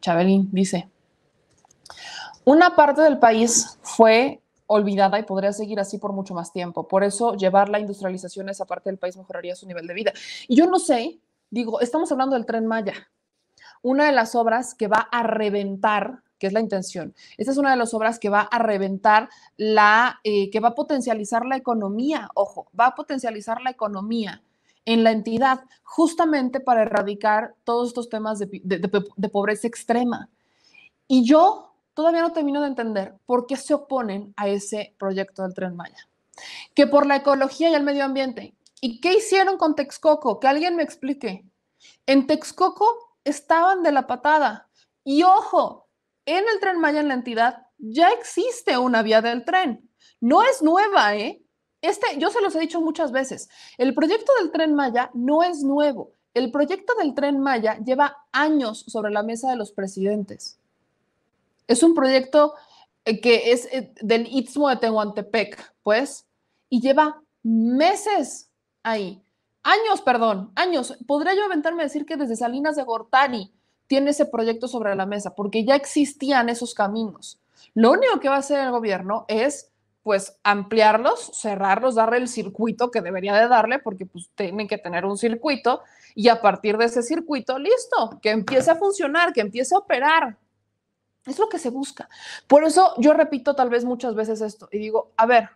Chabelín dice, una parte del país fue olvidada y podría seguir así por mucho más tiempo. Por eso llevar la industrialización a esa parte del país mejoraría su nivel de vida. Y yo no sé, digo, estamos hablando del tren Maya, una de las obras que va a reventar que es la intención. Esta es una de las obras que va a reventar la, eh, que va a potencializar la economía, ojo, va a potencializar la economía en la entidad justamente para erradicar todos estos temas de, de pobreza extrema. Y yo todavía no termino de entender por qué se oponen a ese proyecto del tren Maya. Que por la ecología y el medio ambiente. ¿Y qué hicieron con Texcoco? Que alguien me explique. En Texcoco estaban de la patada. Y ojo, en el tren Maya en la entidad ya existe una vía del tren. No es nueva, ¿eh? Este, yo se los he dicho muchas veces, el proyecto del tren Maya no es nuevo. El proyecto del tren Maya lleva años sobre la mesa de los presidentes. Es un proyecto eh, que es eh, del Istmo de Tehuantepec, pues, y lleva meses ahí. Años, perdón, años. Podría yo aventarme a decir que desde Salinas de Gortani, tiene ese proyecto sobre la mesa, porque ya existían esos caminos. Lo único que va a hacer el gobierno es pues ampliarlos, cerrarlos, darle el circuito que debería de darle, porque pues tienen que tener un circuito, y a partir de ese circuito, listo, que empiece a funcionar, que empiece a operar. Es lo que se busca. Por eso yo repito tal vez muchas veces esto y digo, a ver,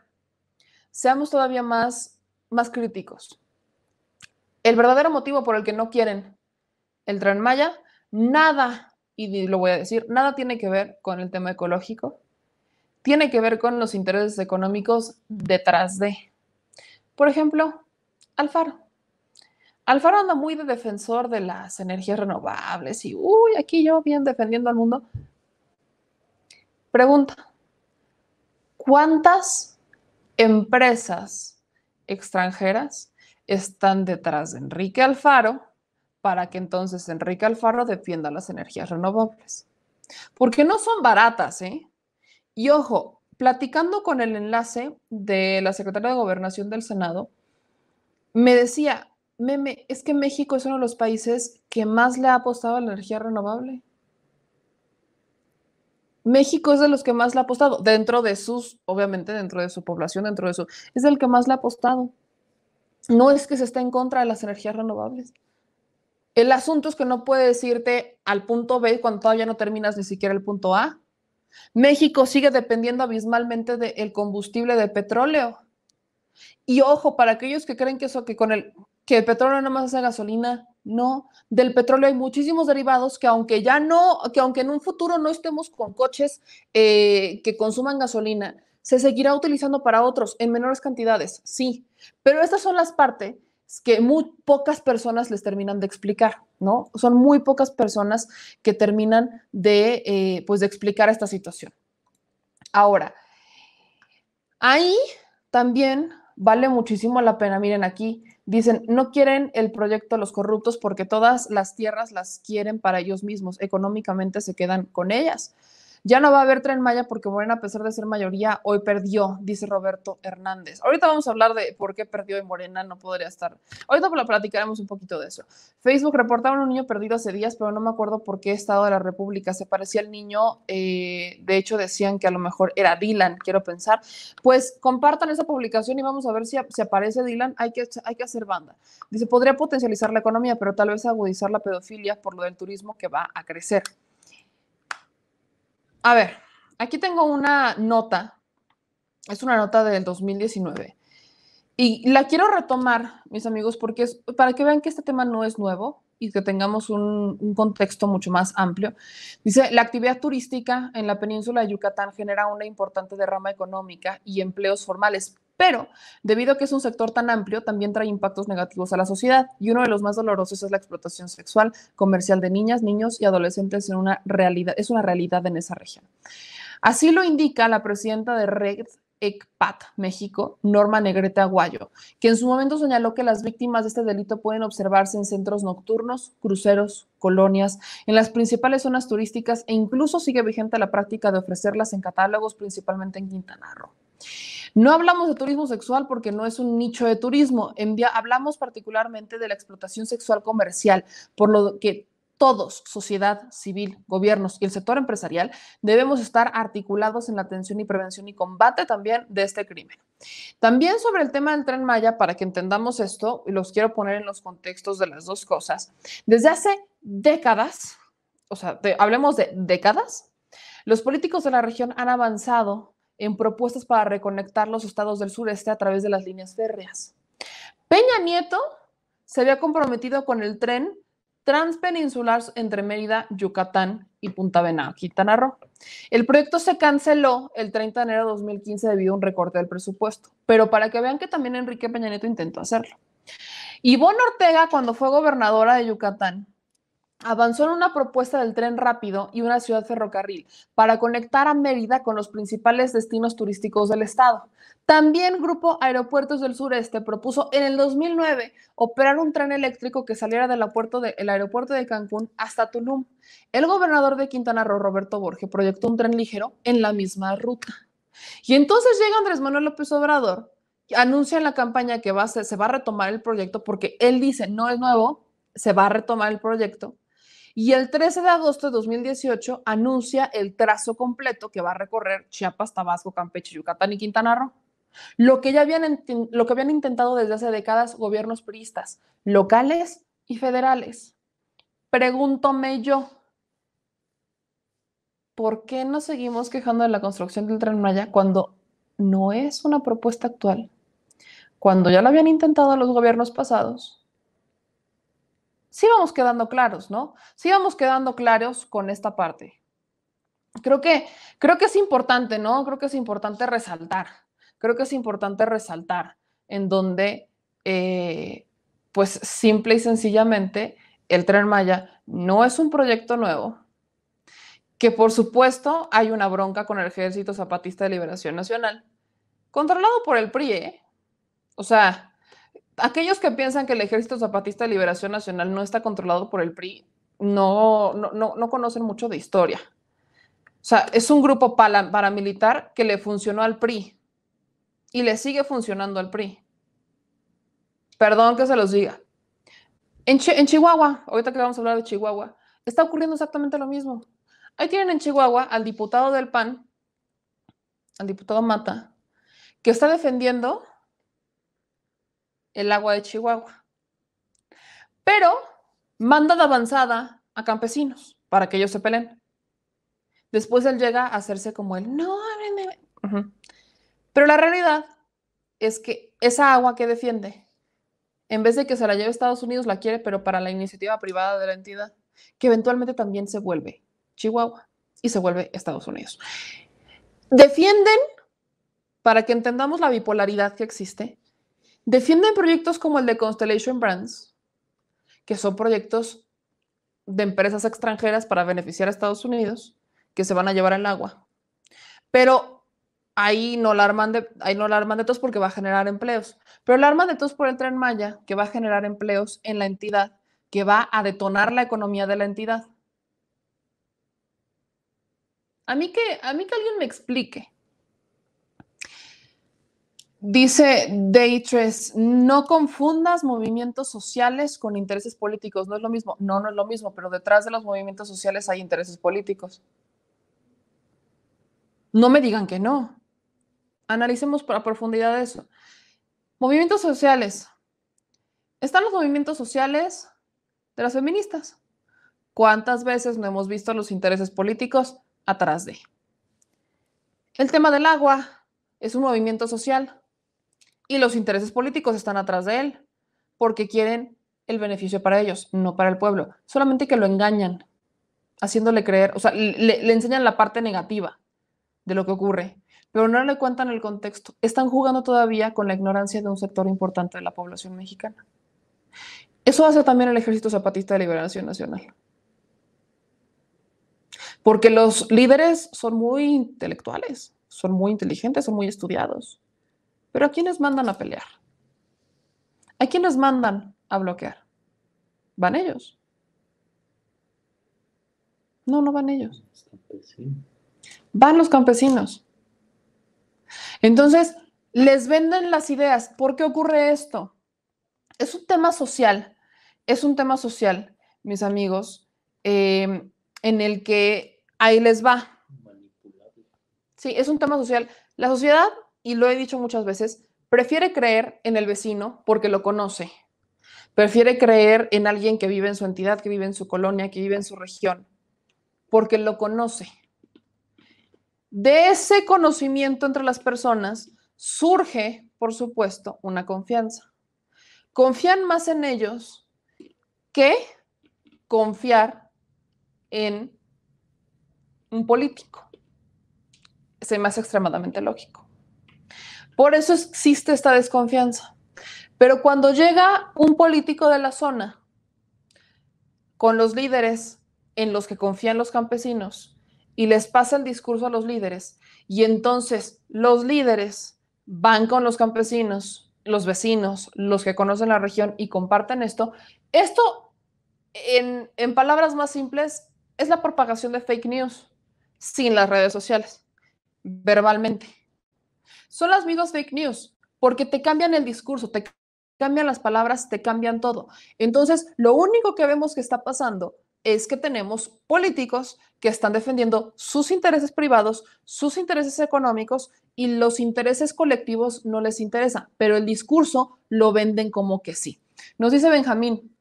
seamos todavía más, más críticos. El verdadero motivo por el que no quieren el tren Maya Nada, y lo voy a decir, nada tiene que ver con el tema ecológico, tiene que ver con los intereses económicos detrás de. Por ejemplo, Alfaro. Alfaro anda muy de defensor de las energías renovables y, uy, aquí yo bien defendiendo al mundo. Pregunta, ¿cuántas empresas extranjeras están detrás de Enrique Alfaro para que entonces Enrique Alfaro defienda las energías renovables. Porque no son baratas, ¿eh? Y ojo, platicando con el enlace de la secretaria de Gobernación del Senado, me decía, meme, es que México es uno de los países que más le ha apostado a la energía renovable. México es de los que más le ha apostado, dentro de sus, obviamente dentro de su población, dentro de su, es el que más le ha apostado. No es que se esté en contra de las energías renovables, el asunto es que no puedes irte al punto B cuando todavía no terminas ni siquiera el punto A. México sigue dependiendo abismalmente del combustible de petróleo. Y ojo, para aquellos que creen que eso que con el que el petróleo no más hace gasolina, no, del petróleo hay muchísimos derivados que aunque ya no, que aunque en un futuro no estemos con coches eh, que consuman gasolina, se seguirá utilizando para otros en menores cantidades, sí. Pero estas son las partes que muy pocas personas les terminan de explicar, ¿no? Son muy pocas personas que terminan de, eh, pues de explicar esta situación. Ahora, ahí también vale muchísimo la pena, miren aquí, dicen, no quieren el proyecto los corruptos porque todas las tierras las quieren para ellos mismos, económicamente se quedan con ellas. Ya no va a haber tren Maya porque Morena, a pesar de ser mayoría, hoy perdió, dice Roberto Hernández. Ahorita vamos a hablar de por qué perdió y Morena no podría estar. Ahorita platicaremos un poquito de eso. Facebook reportaba un niño perdido hace días, pero no me acuerdo por qué estado de la República. Se parecía al niño, eh, de hecho decían que a lo mejor era Dylan, quiero pensar. Pues compartan esa publicación y vamos a ver si, se aparece Dylan. Hay que, hay que hacer banda. Dice, podría potencializar la economía, pero tal vez agudizar la pedofilia por lo del turismo que va a crecer. A ver, aquí tengo una nota, es una nota del 2019. Y la quiero retomar, mis amigos, porque es para que vean que este tema no es nuevo y que tengamos un, un contexto mucho más amplio. Dice, la actividad turística en la península de Yucatán genera una importante derrama económica y empleos formales, pero, debido a que es un sector tan amplio, también trae impactos negativos a la sociedad y uno de los más dolorosos es la explotación sexual comercial de niñas, niños y adolescentes en una realidad, es una realidad en esa región. Así lo indica la presidenta de Red ECPAT México, Norma Negrete Aguayo, que en su momento señaló que las víctimas de este delito pueden observarse en centros nocturnos, cruceros, colonias, en las principales zonas turísticas e incluso sigue vigente la práctica de ofrecerlas en catálogos, principalmente en Quintana Roo. No hablamos de turismo sexual porque no es un nicho de turismo. hablamos particularmente de la explotación sexual comercial, por lo que todos, sociedad civil, gobiernos y el sector empresarial, debemos estar articulados en la atención y prevención y combate también de este crimen. También sobre el tema del tren Maya, para que entendamos esto, y los quiero poner en los contextos de las dos cosas, desde hace décadas, o sea, hablemos de décadas, los políticos de la región han avanzado en propuestas para reconectar los estados del sureste a través de las líneas férreas. Peña Nieto se había comprometido con el tren transpeninsular entre Mérida, Yucatán y Punta Venado, Quintana Roo. El proyecto se canceló el 30 de enero de 2015 debido a un recorte del presupuesto, pero para que vean que también Enrique Peña Nieto intentó hacerlo. Ivonne Ortega, cuando fue gobernadora de Yucatán, avanzó en una propuesta del tren rápido y una ciudad ferrocarril para conectar a Mérida con los principales destinos turísticos del estado. También Grupo Aeropuertos del Sureste propuso en el 2009 operar un tren eléctrico que saliera del aeropuerto de, Cancún hasta Tulum. El gobernador de Quintana Roo, Roberto Borges, proyectó un tren ligero en la misma ruta. Y entonces llega Andrés Manuel López Obrador, anuncia en la campaña que se va a retomar el proyecto porque él dice, no es nuevo, se va a retomar el proyecto y el 13 de agosto de 2018 anuncia el trazo completo que va a recorrer Chiapas, Tabasco, Campeche, Yucatán y Quintana Roo. Lo que ya habían, lo que habían intentado desde hace décadas gobiernos priistas, locales y federales. Pregúntome yo, ¿por qué nos seguimos quejando de la construcción del tren Maya cuando no es una propuesta actual? Cuando ya la habían intentado los gobiernos pasados, sí vamos quedando claros, ¿no? Sí vamos quedando claros con esta parte. Creo que, creo que es importante, ¿no? Creo que es importante resaltar. Creo que es importante resaltar en donde, eh, pues simple y sencillamente, el tren Maya no es un proyecto nuevo, que por supuesto hay una bronca con el Ejército Zapatista de Liberación Nacional, controlado por el PRI, ¿eh? O sea, aquellos que piensan que el Ejército Zapatista de Liberación Nacional no está controlado por el PRI, no, no, conocen mucho de historia. O sea, es un grupo paramilitar que le funcionó al PRI y le sigue funcionando al PRI. Perdón que se los diga. En, en Chihuahua, ahorita que vamos a hablar de Chihuahua, está ocurriendo exactamente lo mismo. Ahí tienen en Chihuahua al diputado del PAN, al diputado Mata, que está defendiendo el agua de Chihuahua. Pero manda de avanzada a campesinos para que ellos se peleen. Después él llega a hacerse como él. No, Pero la realidad es que esa agua que defiende, en vez de que se la lleve Estados Unidos, la quiere, pero para la iniciativa privada de la entidad, que eventualmente también se vuelve Chihuahua y se vuelve Estados Unidos. Defienden, para que entendamos la bipolaridad que existe, Defienden proyectos como el de Constellation Brands, que son proyectos de empresas extranjeras para beneficiar a Estados Unidos, que se van a llevar el agua. Pero ahí no la arman de, ahí no de porque va a generar empleos. Pero la arman de todos por el tren Maya, que va a generar empleos en la entidad, que va a detonar la economía de la entidad. A mí que, a mí que alguien me explique Dice Daytres, no confundas movimientos sociales con intereses políticos, no es lo mismo. No, no es lo mismo, pero detrás de los movimientos sociales hay intereses políticos. No me digan que no. Analicemos a profundidad eso. Movimientos sociales. Están los movimientos sociales de las feministas. ¿Cuántas veces no hemos visto los intereses políticos atrás de? El tema del agua es un movimiento social y los intereses políticos están atrás de él, porque quieren el beneficio para ellos, no para el pueblo. Solamente que lo engañan, haciéndole creer, o sea, le, enseñan la parte negativa de lo que ocurre, pero no le cuentan el contexto. Están jugando todavía con la ignorancia de un sector importante de la población mexicana. Eso hace también el Ejército Zapatista de Liberación Nacional. Porque los líderes son muy intelectuales, son muy inteligentes, son muy estudiados. Pero ¿a quiénes mandan a pelear? ¿A quiénes mandan a bloquear? ¿Van ellos? No, no van ellos. Van los campesinos. Entonces, les venden las ideas. ¿Por qué ocurre esto? Es un tema social, es un tema social, mis amigos, em, en el que ahí les va. Sí, es un tema social. La sociedad y lo he dicho muchas veces, prefiere creer en el vecino porque lo conoce. Prefiere creer en alguien que vive en su entidad, que vive en su colonia, que vive en su región, porque lo conoce. De ese conocimiento entre las personas surge, por supuesto, una confianza. Confían más en ellos que confiar en un político. Es más extremadamente lógico. Por eso existe esta desconfianza. Pero cuando llega un político de la zona con los líderes en los que confían los campesinos y les pasa el discurso a los líderes, y entonces los líderes van con los campesinos, los vecinos, los que conocen la región y comparten esto, esto en, palabras más simples es la propagación de fake news sin las redes sociales, verbalmente. Son las mismas fake news, porque te cambian el discurso, te cambian las palabras, te cambian todo. Entonces, lo único que vemos que está pasando es que tenemos políticos que están defendiendo sus intereses privados, sus intereses económicos y los intereses colectivos no les interesa, pero el discurso lo venden como que sí. Nos dice Benjamín,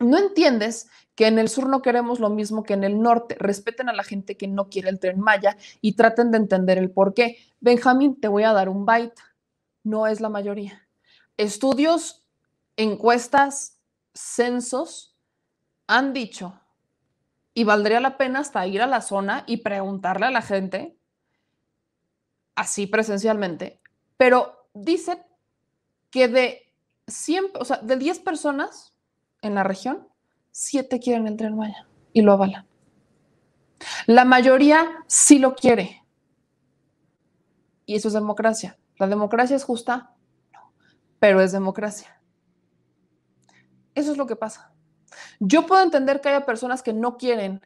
no entiendes que en el sur no queremos lo mismo que en el norte. Respeten a la gente que no quiere el tren Maya y traten de entender el por qué. Benjamín, te voy a dar un byte. No es la mayoría. Estudios, encuestas, censos han dicho, y valdría la pena hasta ir a la zona y preguntarle a la gente, así presencialmente, pero dicen que de 100, o sea, de 10 personas, en la región, siete quieren entrar en Maya y lo avalan. La mayoría sí lo quiere. Y eso es democracia. ¿La democracia es justa? pero es democracia. Eso es lo que pasa. Yo puedo entender que haya personas que no quieren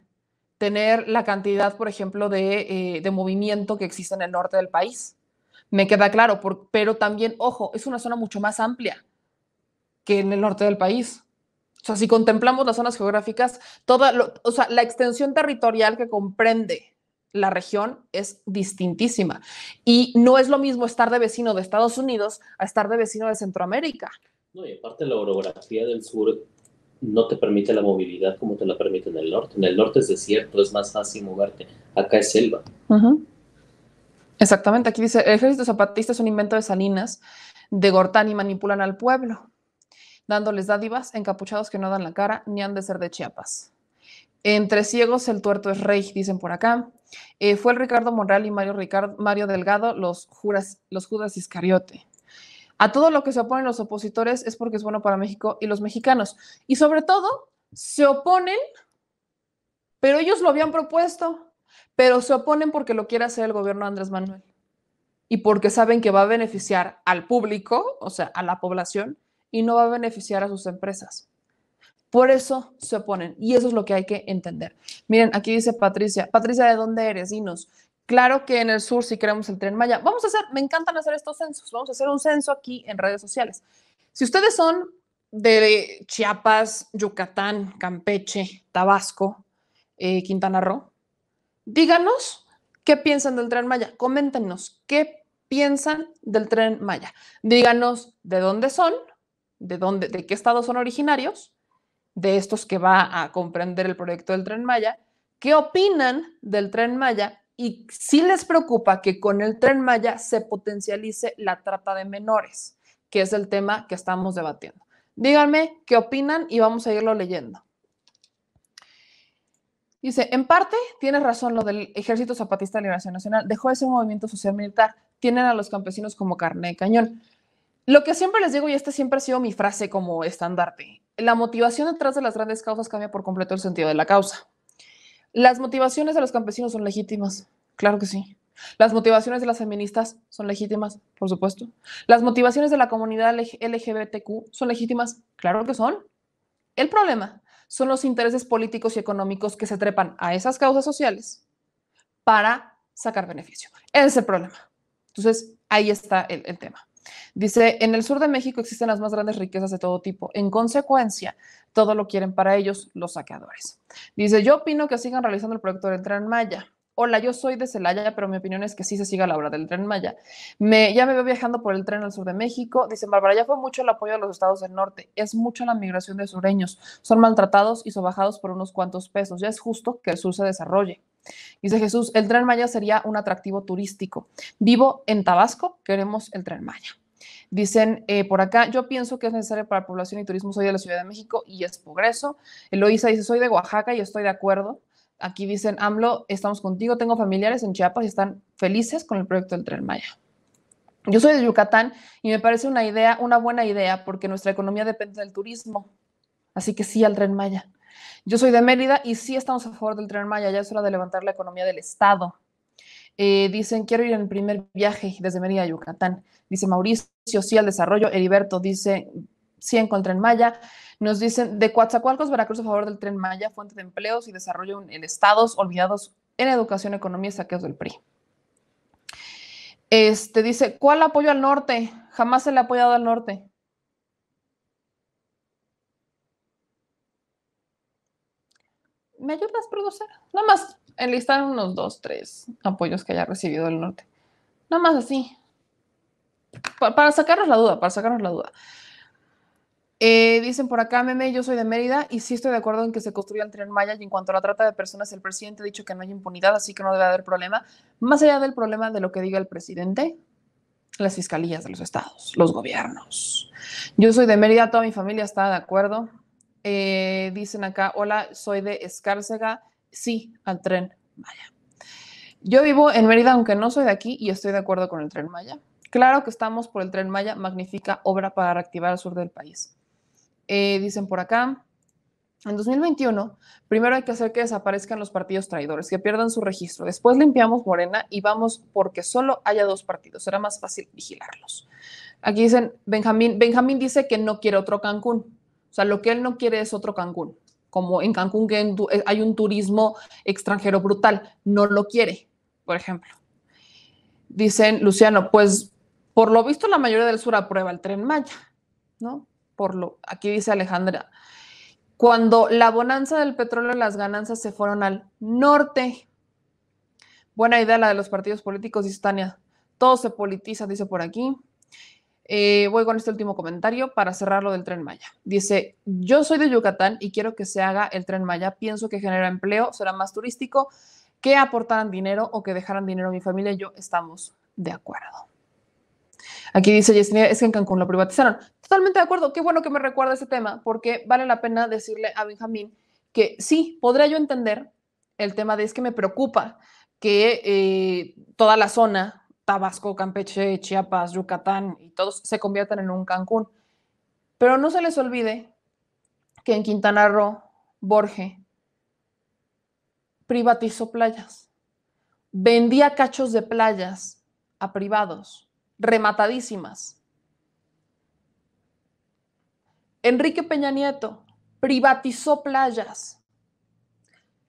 tener la cantidad, por ejemplo, de, eh, movimiento que existe en el norte del país. Me queda claro, pero también, ojo, es una zona mucho más amplia que en el norte del país. O sea, si contemplamos las zonas geográficas, toda, o sea, la extensión territorial que comprende la región es distintísima. Y no es lo mismo estar de vecino de Estados Unidos a estar de vecino de Centroamérica. No, y aparte la orografía del sur no te permite la movilidad como te la permite en el norte. En el norte es desierto, es más fácil moverte. Acá es selva. Exactamente, aquí dice, el ejército zapatista es un invento de Salinas, de y manipulan al pueblo dándoles dádivas, encapuchados que no dan la cara, ni han de ser de Chiapas. Entre ciegos el tuerto es rey, dicen por acá. Eh, fue el Ricardo Monreal y Mario, Mario Delgado los, juras, los Judas Iscariote. A todo lo que se oponen los opositores es porque es bueno para México y los mexicanos. Y sobre todo, se oponen, pero ellos lo habían propuesto, pero se oponen porque lo quiere hacer el gobierno Andrés Manuel y porque saben que va a beneficiar al público, o sea, a la población, y no va a beneficiar a sus empresas. Por eso se oponen y eso es lo que hay que entender. Miren, aquí dice Patricia, Patricia, ¿de dónde eres? Dinos. Claro que en el sur si queremos el tren Maya. Vamos a hacer, me encantan hacer estos censos, vamos a hacer un censo aquí en redes sociales. Si ustedes son de Chiapas, Yucatán, Campeche, Tabasco, eh, Quintana Roo, díganos qué piensan del tren Maya, coméntenos qué piensan del tren Maya, díganos de dónde son de, dónde, de qué estados son originarios, de estos que va a comprender el proyecto del tren Maya, qué opinan del tren Maya y si les preocupa que con el tren Maya se potencialice la trata de menores, que es el tema que estamos debatiendo. Díganme qué opinan y vamos a irlo leyendo. Dice, en parte tienes razón lo del Ejército Zapatista de Liberación Nacional, dejó ese movimiento social militar, tienen a los campesinos como carne de cañón. Lo que siempre les digo, y esta siempre ha sido mi frase como estandarte, la motivación detrás de las grandes causas cambia por completo el sentido de la causa. Las motivaciones de los campesinos son legítimas, claro que sí. Las motivaciones de las feministas son legítimas, por supuesto. Las motivaciones de la comunidad LGBTQ son legítimas, claro que son. El problema son los intereses políticos y económicos que se trepan a esas causas sociales para sacar beneficio. Ese es el problema. Entonces, ahí está el, el tema. Dice, en el sur de México existen las más grandes riquezas de todo tipo. En consecuencia, todo lo quieren para ellos los saqueadores. Dice, yo opino que sigan realizando el proyecto del tren Maya. Hola, yo soy de Celaya, pero mi opinión es que sí se siga la obra del tren Maya. Me, ya me veo viajando por el tren al sur de México. Dice Bárbara, ya fue mucho el apoyo de los estados del norte. Es mucho la migración de sureños. Son maltratados y sobajados por unos cuantos pesos. Ya es justo que el sur se desarrolle. Dice Jesús, el tren Maya sería un atractivo turístico. Vivo en Tabasco, queremos el tren Maya. Dicen eh, por acá, yo pienso que es necesario para población y turismo, soy de la Ciudad de México y es progreso. Eloisa dice, soy de Oaxaca y estoy de acuerdo. Aquí dicen, AMLO, estamos contigo, tengo familiares en Chiapas y están felices con el proyecto del tren Maya. Yo soy de Yucatán y me parece una idea, una buena idea, porque nuestra economía depende del turismo. Así que sí al tren Maya. Yo soy de Mérida y sí estamos a favor del tren Maya, ya es hora de levantar la economía del Estado. Eh, dicen, quiero ir en el primer viaje desde Mérida a Yucatán. Dice Mauricio, sí al desarrollo. Heriberto dice, sí en el Tren Maya. Nos dicen, de Coatzacoalcos, Veracruz a favor del tren Maya, fuente de empleos y desarrollo en estados olvidados en educación, economía y saqueos del PRI. Este dice, ¿cuál apoyo al norte? Jamás se le ha apoyado al norte. ¿me ayudas a producir? Nada más enlistar unos dos, tres apoyos que haya recibido el norte. Nada más así. para sacarnos la duda, para sacarnos la duda. Eh, dicen por acá, meme, yo soy de Mérida y sí estoy de acuerdo en que se construyó el tren Maya y en cuanto a la trata de personas, el presidente ha dicho que no hay impunidad, así que no debe haber problema. Más allá del problema de lo que diga el presidente, las fiscalías de los estados, los gobiernos. Yo soy de Mérida, toda mi familia está de acuerdo. Eh, dicen acá, hola, soy de Escárcega. Sí, al tren Maya. Yo vivo en Mérida, aunque no soy de aquí, y estoy de acuerdo con el tren Maya. Claro que estamos por el tren Maya, magnífica obra para reactivar el sur del país. Eh, dicen por acá, en 2021, primero hay que hacer que desaparezcan los partidos traidores, que pierdan su registro. Después limpiamos Morena y vamos porque solo haya dos partidos. Será más fácil vigilarlos. Aquí dicen, Benjamín, Benjamín dice que no quiere otro Cancún. O sea, lo que él no quiere es otro Cancún. Como en Cancún que eh, hay un turismo extranjero brutal, no lo quiere, por ejemplo. Dicen, Luciano, pues por lo visto la mayoría del sur aprueba el tren Maya, ¿no? Por lo, aquí dice Alejandra, cuando la bonanza del petróleo, las ganancias se fueron al norte. Buena idea la de los partidos políticos, dice Tania. Todo se politiza, dice por aquí. Eh, voy con este último comentario para cerrarlo del tren Maya. Dice, yo soy de Yucatán y quiero que se haga el tren Maya. Pienso que genera empleo, será más turístico, que aportaran dinero o que dejaran dinero a mi familia. Y yo estamos de acuerdo. Aquí dice Yesenia, es que en Cancún lo privatizaron. Totalmente de acuerdo. Qué bueno que me recuerda ese tema porque vale la pena decirle a Benjamín que sí, podría yo entender el tema de es que me preocupa que eh, toda la zona Tabasco, Campeche, Chiapas, Yucatán y todos se convierten en un Cancún. Pero no se les olvide que en Quintana Roo, Borge privatizó playas, vendía cachos de playas a privados, rematadísimas. Enrique Peña Nieto privatizó playas.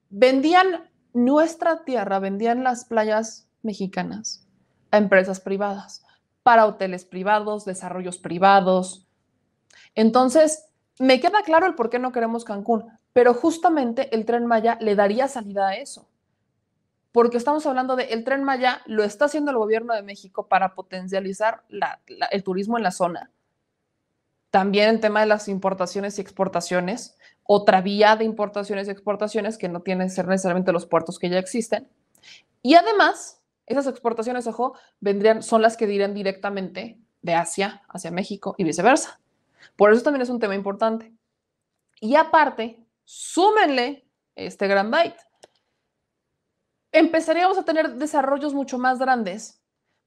Vendían nuestra tierra, vendían las playas mexicanas a empresas privadas, para hoteles privados, desarrollos privados. Entonces, me queda claro el por qué no queremos Cancún, pero justamente el tren Maya le daría salida a eso. Porque estamos hablando de el tren Maya lo está haciendo el gobierno de México para potencializar el turismo en la zona. También el tema de las importaciones y exportaciones, otra vía de importaciones y exportaciones que no tiene que ser necesariamente los puertos que ya existen. Y además, esas exportaciones, ojo, vendrían, son las que dirán directamente de Asia hacia México y viceversa. Por eso también es un tema importante. Y aparte, súmenle este gran byte. Empezaríamos a tener desarrollos mucho más grandes.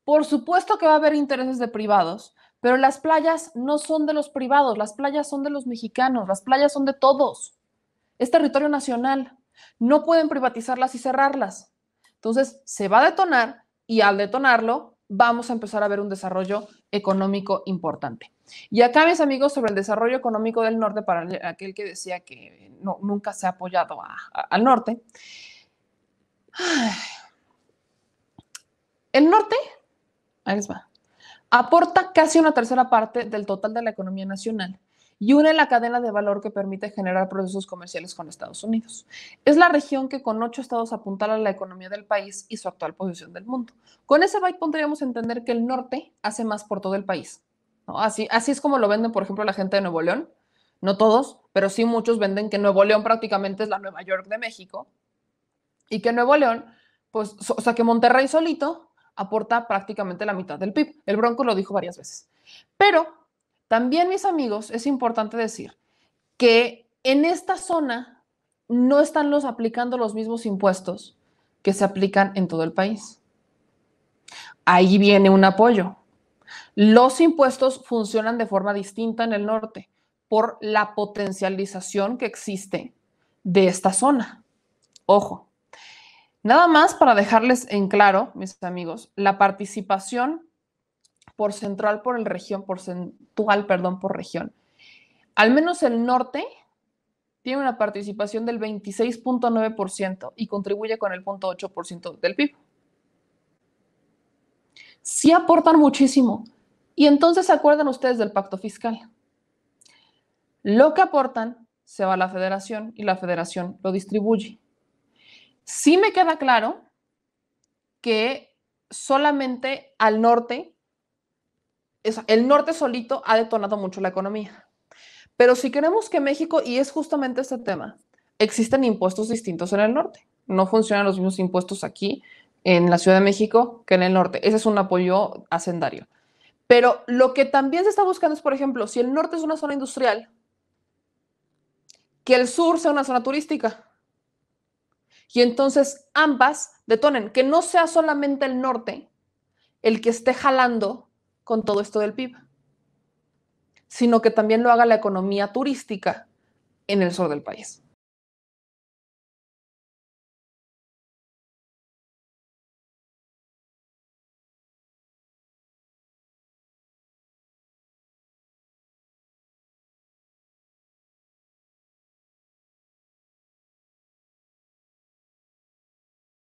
Por supuesto que va a haber intereses de privados, pero las playas no son de los privados, las playas son de los mexicanos, las playas son de todos. Es territorio nacional. No pueden privatizarlas y cerrarlas. Entonces, se va a detonar y al detonarlo vamos a empezar a ver un desarrollo económico importante. Y acá, mis amigos, sobre el desarrollo económico del norte, para aquel que decía que nunca se ha apoyado al norte, el norte, aporta casi una tercera parte del total de la economía nacional y une la cadena de valor que permite generar procesos comerciales con Estados Unidos. Es la región que con ocho estados a la economía del país y su actual posición del mundo. Con ese byte podríamos entender que el norte hace más por todo el país. Así, así es como lo venden, por ejemplo, la gente de Nuevo León. No todos, pero sí muchos venden que Nuevo León prácticamente es la Nueva York de México y que Nuevo León, pues, o sea, que Monterrey solito aporta prácticamente la mitad del PIB. El Bronco lo dijo varias veces. Pero también, mis amigos, es importante decir que en esta zona no están los aplicando los mismos impuestos que se aplican en todo el país. Ahí viene un apoyo. Los impuestos funcionan de forma distinta en el norte por la potencialización que existe de esta zona. Ojo, nada más para dejarles en claro, mis amigos, la participación por central, por el región, central, perdón, por región. Al menos el norte tiene una participación del 26.9% y contribuye con el 0.8% del PIB. Sí aportan muchísimo. Y entonces se acuerdan ustedes del pacto fiscal. Lo que aportan se va a la federación y la federación lo distribuye. Sí me queda claro que solamente al norte el norte solito ha detonado mucho la economía. Pero si queremos que México, y es justamente este tema, existen impuestos distintos en el norte. No funcionan los mismos impuestos aquí en la Ciudad de México que en el norte. Ese es un apoyo hacendario. Pero lo que también se está buscando es, por ejemplo, si el norte es una zona industrial, que el sur sea una zona turística. Y entonces ambas detonen, que no sea solamente el norte el que esté jalando con todo esto del PIB, sino que también lo haga la economía turística en el sur del país.